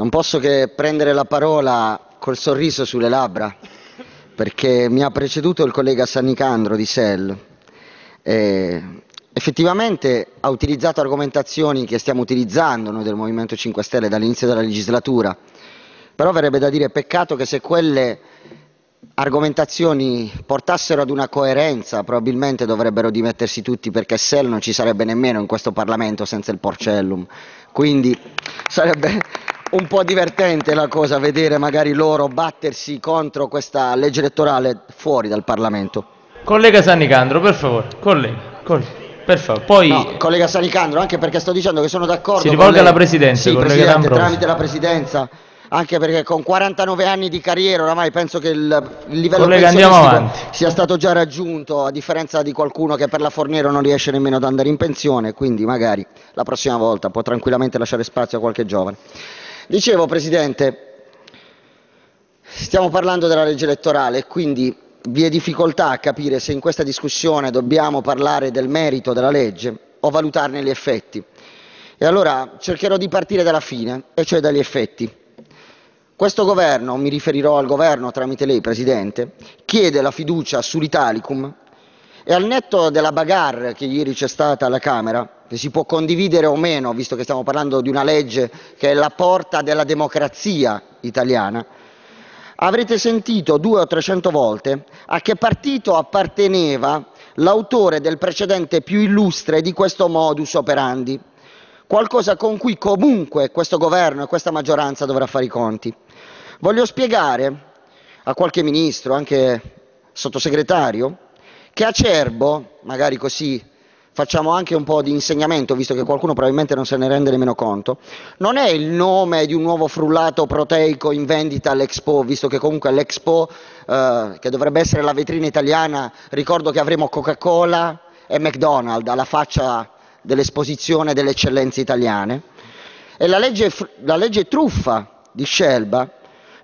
Non posso che prendere la parola col sorriso sulle labbra, perché mi ha preceduto il collega Sannicandro di Sell. effettivamente ha utilizzato argomentazioni che stiamo utilizzando noi del Movimento 5 Stelle dall'inizio della legislatura, però verrebbe da dire peccato che se quelle argomentazioni portassero ad una coerenza probabilmente dovrebbero dimettersi tutti perché Sell non ci sarebbe nemmeno in questo Parlamento senza il Porcellum. Quindi sarebbe un po' divertente la cosa, vedere magari loro battersi contro questa legge elettorale fuori dal Parlamento. Collega Sannicandro, per favore, collega, collega. Per favore, poi... No, collega Sanicandro, anche perché sto dicendo che sono d'accordo... Si rivolge alla Presidenza, sì, Presidente, tramite la Presidenza, anche perché con 49 anni di carriera oramai penso che il, il livello collega, sia stato già raggiunto, a differenza di qualcuno che per la Fornero non riesce nemmeno ad andare in pensione, quindi magari la prossima volta può tranquillamente lasciare spazio a qualche giovane. Dicevo, Presidente, stiamo parlando della legge elettorale, quindi vi è difficoltà a capire se in questa discussione dobbiamo parlare del merito della legge o valutarne gli effetti. E allora cercherò di partire dalla fine, e cioè dagli effetti. Questo governo, mi riferirò al governo tramite lei, Presidente, chiede la fiducia sull'Italicum e al netto della bagarre che ieri c'è stata alla Camera, che si può condividere o meno, visto che stiamo parlando di una legge che è la porta della democrazia italiana, avrete sentito due o trecento volte a che partito apparteneva l'autore del precedente più illustre di questo modus operandi, qualcosa con cui comunque questo governo e questa maggioranza dovrà fare i conti. Voglio spiegare a qualche ministro, anche sottosegretario, che Acerbo, magari così facciamo anche un po' di insegnamento, visto che qualcuno probabilmente non se ne rende nemmeno conto, non è il nome di un nuovo frullato proteico in vendita all'Expo, visto che comunque l'Expo, eh, che dovrebbe essere la vetrina italiana, ricordo che avremo Coca-Cola e McDonald's alla faccia dell'esposizione delle eccellenze italiane, e la legge, la legge truffa di Scelba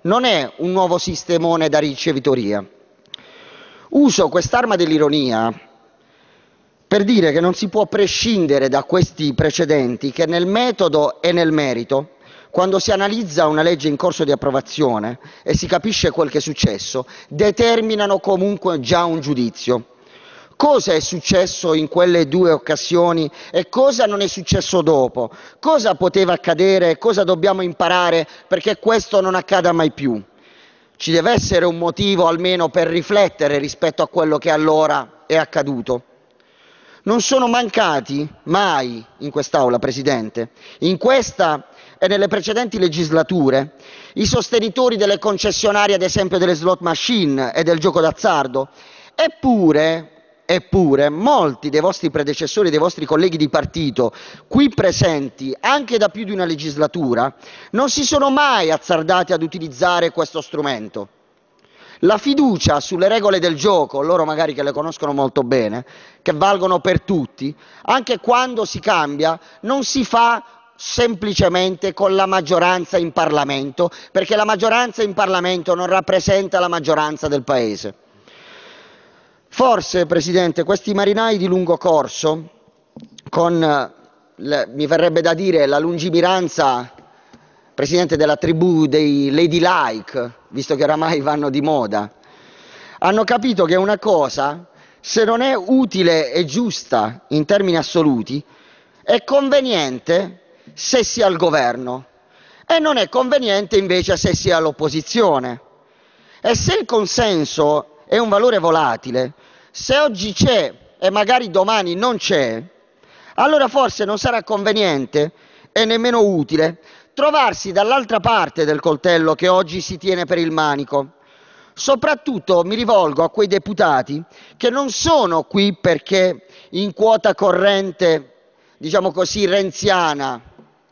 non è un nuovo sistemone da ricevitoria. Uso quest'arma dell'ironia per dire che non si può prescindere da questi precedenti che, nel metodo e nel merito, quando si analizza una legge in corso di approvazione e si capisce quel che è successo, determinano comunque già un giudizio. Cosa è successo in quelle due occasioni e cosa non è successo dopo? Cosa poteva accadere e cosa dobbiamo imparare perché questo non accada mai più? Ci deve essere un motivo almeno per riflettere rispetto a quello che allora è accaduto. Non sono mancati mai in quest'Aula, Presidente, in questa e nelle precedenti legislature, i sostenitori delle concessionarie, ad esempio delle slot machine e del gioco d'azzardo. Eppure, eppure, molti dei vostri predecessori, dei vostri colleghi di partito, qui presenti anche da più di una legislatura, non si sono mai azzardati ad utilizzare questo strumento. La fiducia sulle regole del gioco, loro magari che le conoscono molto bene, che valgono per tutti, anche quando si cambia, non si fa semplicemente con la maggioranza in Parlamento, perché la maggioranza in Parlamento non rappresenta la maggioranza del Paese. Forse, Presidente, questi marinai di lungo corso, con, le, mi verrebbe da dire, la lungimiranza presidente della tribù dei Lady Like, visto che oramai vanno di moda, hanno capito che una cosa, se non è utile e giusta in termini assoluti, è conveniente se si è al governo e non è conveniente invece se si è all'opposizione. E se il consenso è un valore volatile, se oggi c'è e magari domani non c'è, allora forse non sarà conveniente e nemmeno utile trovarsi dall'altra parte del coltello che oggi si tiene per il manico. Soprattutto mi rivolgo a quei deputati che non sono qui perché in quota corrente, diciamo così, renziana.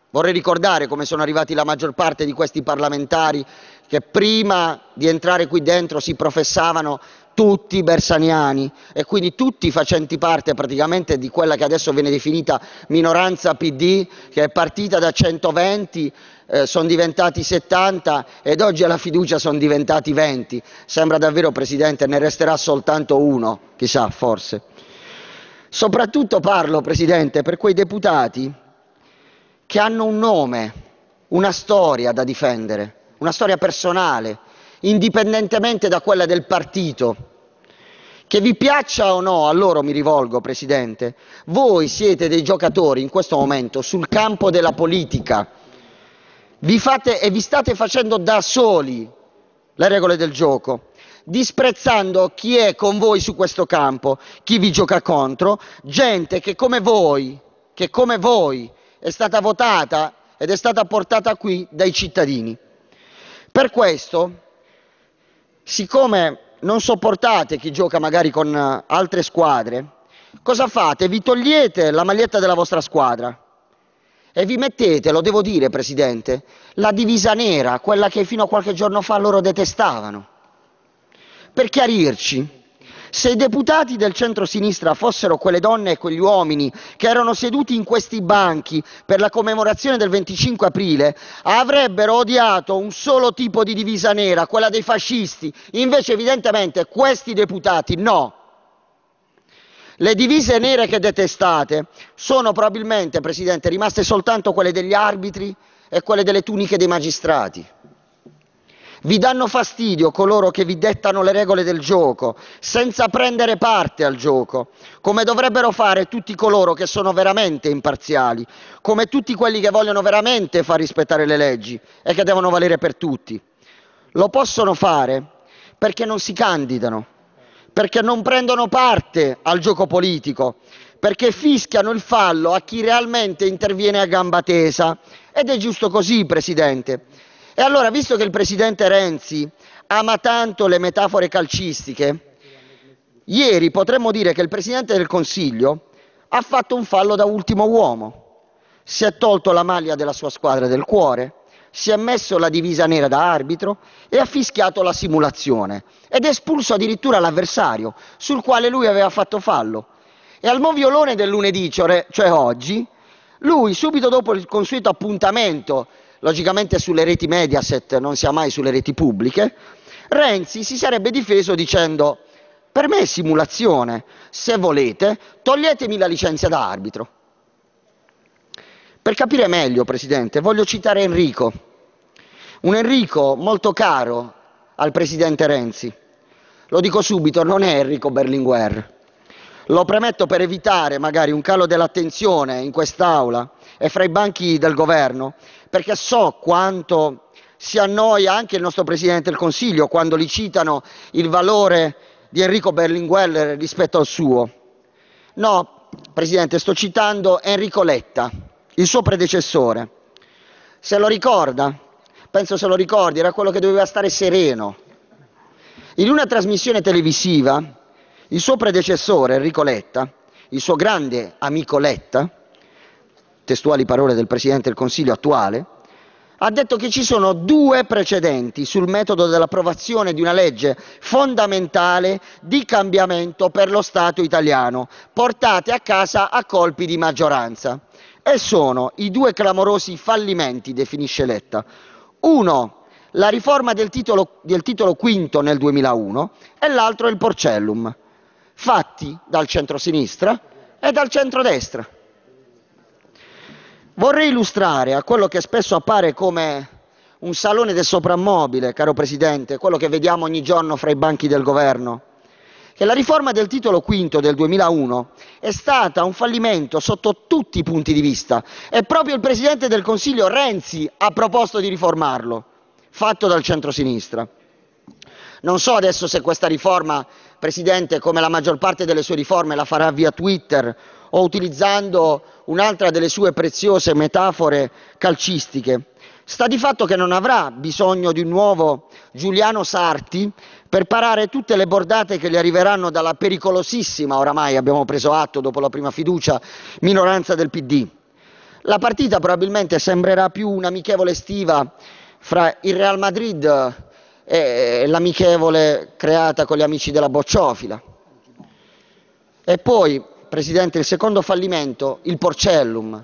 Vorrei ricordare come sono arrivati la maggior parte di questi parlamentari che prima di entrare qui dentro si professavano tutti bersaniani e quindi tutti facenti parte praticamente di quella che adesso viene definita minoranza PD, che è partita da 120, eh, sono diventati 70 ed oggi alla fiducia sono diventati 20. Sembra davvero, Presidente, ne resterà soltanto uno, chissà, forse. Soprattutto parlo, Presidente, per quei deputati che hanno un nome, una storia da difendere, una storia personale indipendentemente da quella del partito. Che vi piaccia o no, a loro mi rivolgo, Presidente, voi siete dei giocatori in questo momento sul campo della politica. Vi fate e vi state facendo da soli le regole del gioco, disprezzando chi è con voi su questo campo, chi vi gioca contro, gente che come voi, che come voi è stata votata ed è stata portata qui dai cittadini. Per questo siccome non sopportate chi gioca magari con eh, altre squadre, cosa fate? Vi togliete la maglietta della vostra squadra e vi mettete, lo devo dire Presidente, la divisa nera, quella che fino a qualche giorno fa loro detestavano. Per chiarirci, se i deputati del centro-sinistra fossero quelle donne e quegli uomini che erano seduti in questi banchi per la commemorazione del 25 aprile, avrebbero odiato un solo tipo di divisa nera, quella dei fascisti. Invece evidentemente questi deputati no. Le divise nere che detestate sono probabilmente, Presidente, rimaste soltanto quelle degli arbitri e quelle delle tuniche dei magistrati. Vi danno fastidio coloro che vi dettano le regole del gioco, senza prendere parte al gioco, come dovrebbero fare tutti coloro che sono veramente imparziali, come tutti quelli che vogliono veramente far rispettare le leggi e che devono valere per tutti. Lo possono fare perché non si candidano, perché non prendono parte al gioco politico, perché fischiano il fallo a chi realmente interviene a gamba tesa. Ed è giusto così, Presidente. E allora, visto che il presidente Renzi ama tanto le metafore calcistiche, ieri potremmo dire che il presidente del Consiglio ha fatto un fallo da ultimo uomo. Si è tolto la maglia della sua squadra del cuore, si è messo la divisa nera da arbitro e ha fischiato la simulazione ed è espulso addirittura l'avversario sul quale lui aveva fatto fallo. E al moviolone del lunedì, cioè, cioè oggi, lui subito dopo il consueto appuntamento logicamente sulle reti Mediaset, non sia mai sulle reti pubbliche, Renzi si sarebbe difeso dicendo per me è simulazione, se volete toglietemi la licenza da arbitro. Per capire meglio, Presidente, voglio citare Enrico, un Enrico molto caro al Presidente Renzi. Lo dico subito, non è Enrico Berlinguer. Lo premetto per evitare magari un calo dell'attenzione in quest'Aula e fra i banchi del governo perché so quanto si annoia anche il nostro Presidente del Consiglio quando li citano il valore di Enrico Berlinguer rispetto al suo. No, Presidente, sto citando Enrico Letta, il suo predecessore. Se lo ricorda, penso se lo ricordi, era quello che doveva stare sereno. In una trasmissione televisiva, il suo predecessore Enrico Letta, il suo grande amico Letta, testuali parole del Presidente del Consiglio attuale, ha detto che ci sono due precedenti sul metodo dell'approvazione di una legge fondamentale di cambiamento per lo Stato italiano, portate a casa a colpi di maggioranza. E sono i due clamorosi fallimenti, definisce Letta. Uno, la riforma del titolo, del titolo quinto nel 2001 e l'altro il Porcellum, fatti dal centrosinistra e dal centrodestra. Vorrei illustrare a quello che spesso appare come un salone del soprammobile, caro Presidente, quello che vediamo ogni giorno fra i banchi del governo, che la riforma del titolo V del 2001 è stata un fallimento sotto tutti i punti di vista e proprio il Presidente del Consiglio Renzi ha proposto di riformarlo, fatto dal centrosinistra. Non so adesso se questa riforma, Presidente, come la maggior parte delle sue riforme, la farà via Twitter o utilizzando un'altra delle sue preziose metafore calcistiche. Sta di fatto che non avrà bisogno di un nuovo Giuliano Sarti per parare tutte le bordate che gli arriveranno dalla pericolosissima, oramai abbiamo preso atto dopo la prima fiducia, minoranza del PD. La partita probabilmente sembrerà più un'amichevole estiva fra il Real Madrid e l'amichevole creata con gli amici della bocciofila. E poi Presidente, il secondo fallimento, il Porcellum,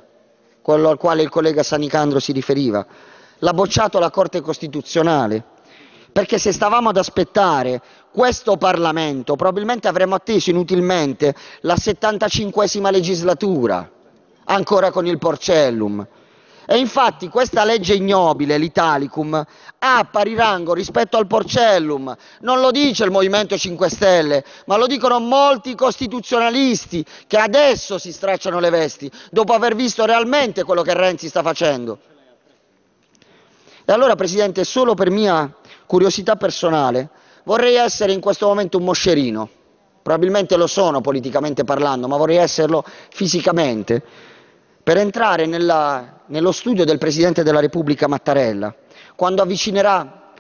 quello al quale il collega Sanicandro si riferiva, l'ha bocciato la Corte Costituzionale, perché se stavamo ad aspettare questo Parlamento, probabilmente avremmo atteso inutilmente la 75 legislatura, ancora con il Porcellum. E infatti questa legge ignobile, l'Italicum, ha pari rango rispetto al Porcellum. Non lo dice il Movimento 5 Stelle, ma lo dicono molti costituzionalisti che adesso si stracciano le vesti, dopo aver visto realmente quello che Renzi sta facendo. E allora, Presidente, solo per mia curiosità personale, vorrei essere in questo momento un moscerino. Probabilmente lo sono politicamente parlando, ma vorrei esserlo fisicamente per entrare nella, nello studio del Presidente della Repubblica Mattarella, quando avvicinerà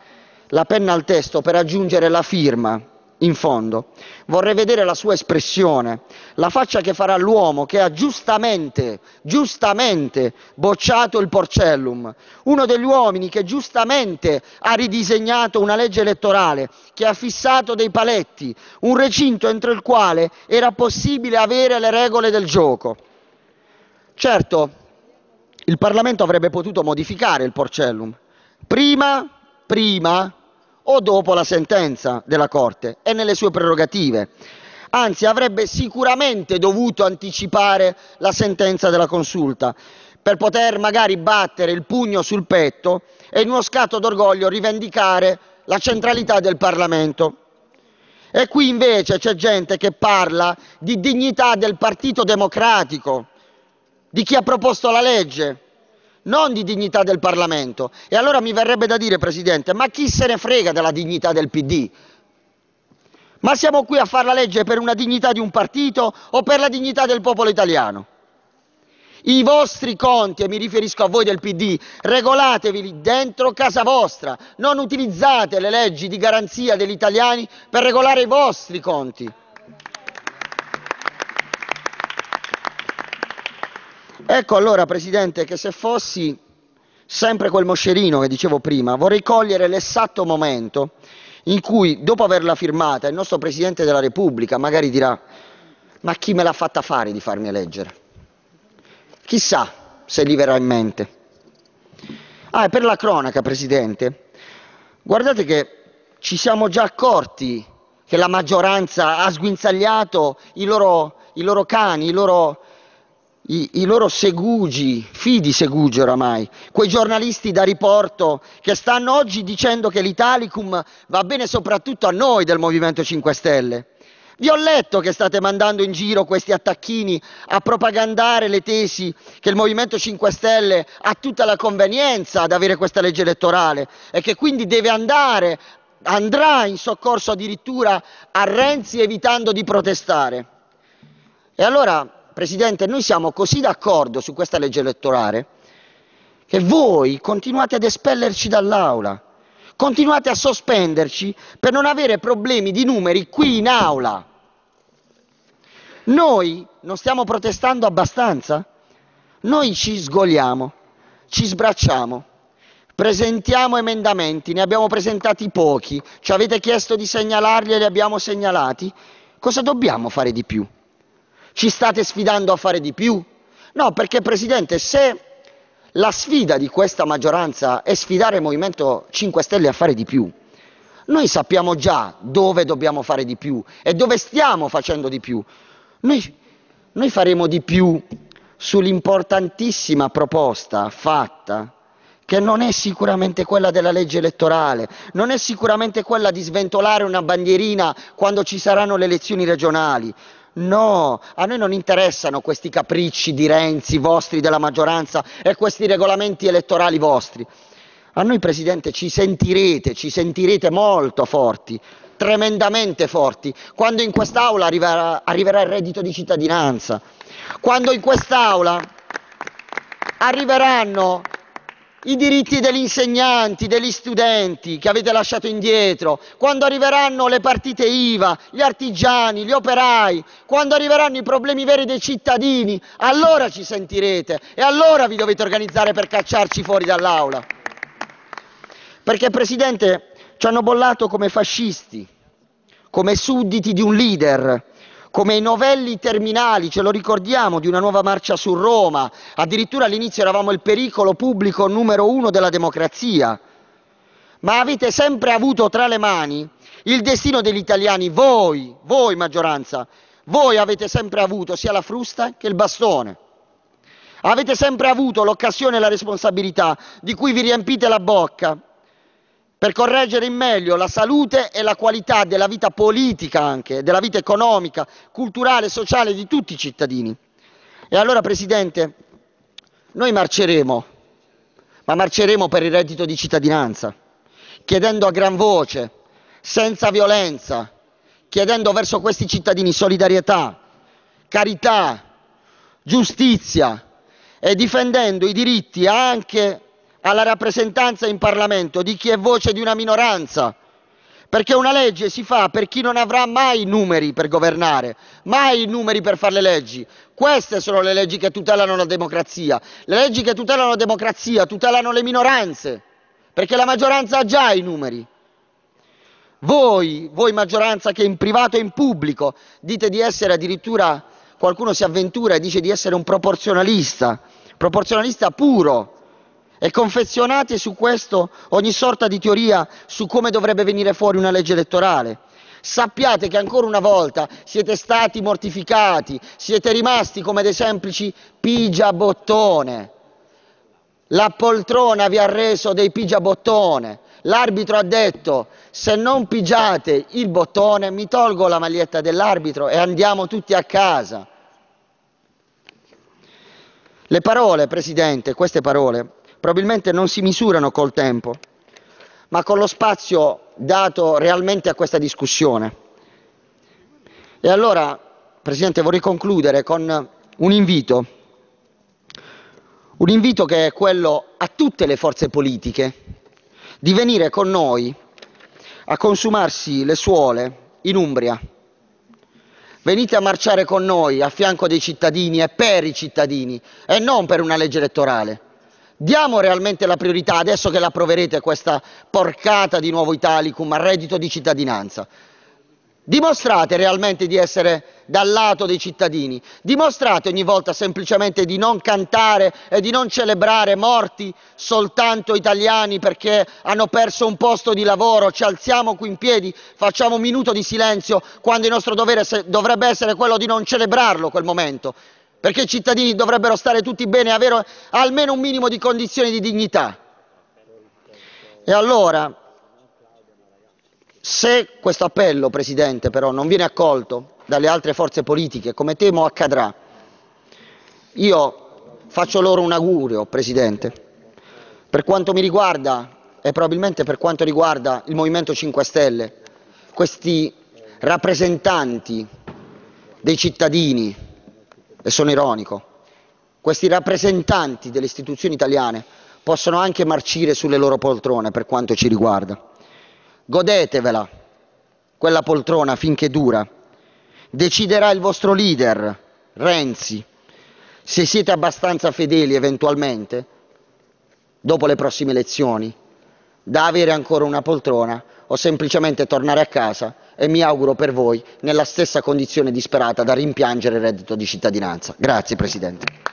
la penna al testo per aggiungere la firma in fondo. Vorrei vedere la sua espressione, la faccia che farà l'uomo che ha giustamente, giustamente bocciato il Porcellum, uno degli uomini che giustamente ha ridisegnato una legge elettorale, che ha fissato dei paletti, un recinto entro il quale era possibile avere le regole del gioco. Certo, il Parlamento avrebbe potuto modificare il Porcellum prima, prima o dopo la sentenza della Corte, e nelle sue prerogative. Anzi, avrebbe sicuramente dovuto anticipare la sentenza della consulta per poter magari battere il pugno sul petto e in uno scatto d'orgoglio rivendicare la centralità del Parlamento. E qui invece c'è gente che parla di dignità del Partito Democratico, di chi ha proposto la legge, non di dignità del Parlamento. E allora mi verrebbe da dire, Presidente, ma chi se ne frega della dignità del PD? Ma siamo qui a fare la legge per una dignità di un partito o per la dignità del popolo italiano? I vostri conti, e mi riferisco a voi del PD, regolatevi dentro casa vostra, non utilizzate le leggi di garanzia degli italiani per regolare i vostri conti. Ecco allora, Presidente, che se fossi sempre quel moscerino che dicevo prima, vorrei cogliere l'esatto momento in cui, dopo averla firmata, il nostro Presidente della Repubblica magari dirà ma chi me l'ha fatta fare di farmi eleggere? Chissà se gli verrà in mente. Ah, e per la cronaca, Presidente, guardate che ci siamo già accorti che la maggioranza ha sguinzagliato i loro, i loro cani, i loro, i, i loro segugi, fidi segugi oramai, quei giornalisti da riporto che stanno oggi dicendo che l'Italicum va bene soprattutto a noi del Movimento 5 Stelle. Vi ho letto che state mandando in giro questi attacchini a propagandare le tesi che il Movimento 5 Stelle ha tutta la convenienza ad avere questa legge elettorale e che quindi deve andare, andrà in soccorso addirittura a Renzi evitando di protestare. E allora Presidente, noi siamo così d'accordo su questa legge elettorale che voi continuate ad espellerci dall'Aula, continuate a sospenderci per non avere problemi di numeri qui in Aula. Noi non stiamo protestando abbastanza? Noi ci sgoliamo, ci sbracciamo, presentiamo emendamenti, ne abbiamo presentati pochi, ci avete chiesto di segnalarli e li abbiamo segnalati. Cosa dobbiamo fare di più? Ci state sfidando a fare di più? No, perché Presidente, se la sfida di questa maggioranza è sfidare il Movimento 5 Stelle a fare di più, noi sappiamo già dove dobbiamo fare di più e dove stiamo facendo di più. Noi, noi faremo di più sull'importantissima proposta fatta che non è sicuramente quella della legge elettorale, non è sicuramente quella di sventolare una bandierina quando ci saranno le elezioni regionali, No, a noi non interessano questi capricci di Renzi, vostri della maggioranza e questi regolamenti elettorali vostri. A noi, Presidente, ci sentirete, ci sentirete molto forti, tremendamente forti, quando in quest'Aula arriverà, arriverà il reddito di cittadinanza, quando in quest'Aula arriveranno i diritti degli insegnanti, degli studenti che avete lasciato indietro, quando arriveranno le partite IVA, gli artigiani, gli operai, quando arriveranno i problemi veri dei cittadini, allora ci sentirete e allora vi dovete organizzare per cacciarci fuori dall'aula. Perché, Presidente, ci hanno bollato come fascisti, come sudditi di un leader come i novelli terminali, ce lo ricordiamo, di una nuova marcia su Roma, addirittura all'inizio eravamo il pericolo pubblico numero uno della democrazia, ma avete sempre avuto tra le mani il destino degli italiani, voi, voi maggioranza, voi avete sempre avuto sia la frusta che il bastone. Avete sempre avuto l'occasione e la responsabilità di cui vi riempite la bocca per correggere in meglio la salute e la qualità della vita politica anche, della vita economica, culturale e sociale di tutti i cittadini. E allora, Presidente, noi marceremo, ma marceremo per il reddito di cittadinanza, chiedendo a gran voce, senza violenza, chiedendo verso questi cittadini solidarietà, carità, giustizia e difendendo i diritti anche alla rappresentanza in Parlamento di chi è voce di una minoranza, perché una legge si fa per chi non avrà mai i numeri per governare, mai i numeri per fare le leggi. Queste sono le leggi che tutelano la democrazia. Le leggi che tutelano la democrazia tutelano le minoranze, perché la maggioranza ha già i numeri. Voi, voi maggioranza che in privato e in pubblico dite di essere addirittura, qualcuno si avventura e dice di essere un proporzionalista, proporzionalista puro. E confezionate su questo ogni sorta di teoria su come dovrebbe venire fuori una legge elettorale. Sappiate che ancora una volta siete stati mortificati, siete rimasti come dei semplici pigiabottone. La poltrona vi ha reso dei pigiabottone. L'arbitro ha detto se non pigiate il bottone mi tolgo la maglietta dell'arbitro e andiamo tutti a casa. Le parole, Presidente, queste parole probabilmente non si misurano col tempo, ma con lo spazio dato realmente a questa discussione. E allora, Presidente, vorrei concludere con un invito, un invito che è quello a tutte le forze politiche di venire con noi a consumarsi le suole in Umbria. Venite a marciare con noi a fianco dei cittadini e per i cittadini e non per una legge elettorale. Diamo realmente la priorità, adesso che la proverete, questa porcata di nuovo Italicum, al reddito di cittadinanza. Dimostrate realmente di essere dal lato dei cittadini, dimostrate ogni volta semplicemente di non cantare e di non celebrare morti soltanto italiani perché hanno perso un posto di lavoro, ci alziamo qui in piedi, facciamo un minuto di silenzio quando il nostro dovere dovrebbe essere quello di non celebrarlo quel momento perché i cittadini dovrebbero stare tutti bene e avere almeno un minimo di condizioni di dignità. E allora, se questo appello, Presidente, però non viene accolto dalle altre forze politiche, come temo accadrà, io faccio loro un augurio, Presidente. Per quanto mi riguarda, e probabilmente per quanto riguarda il Movimento 5 Stelle, questi rappresentanti dei cittadini, e sono ironico, questi rappresentanti delle istituzioni italiane possono anche marcire sulle loro poltrone per quanto ci riguarda. Godetevela quella poltrona finché dura. Deciderà il vostro leader, Renzi, se siete abbastanza fedeli eventualmente, dopo le prossime elezioni, da avere ancora una poltrona o semplicemente tornare a casa e mi auguro per voi nella stessa condizione disperata da rimpiangere il reddito di cittadinanza. Grazie Presidente.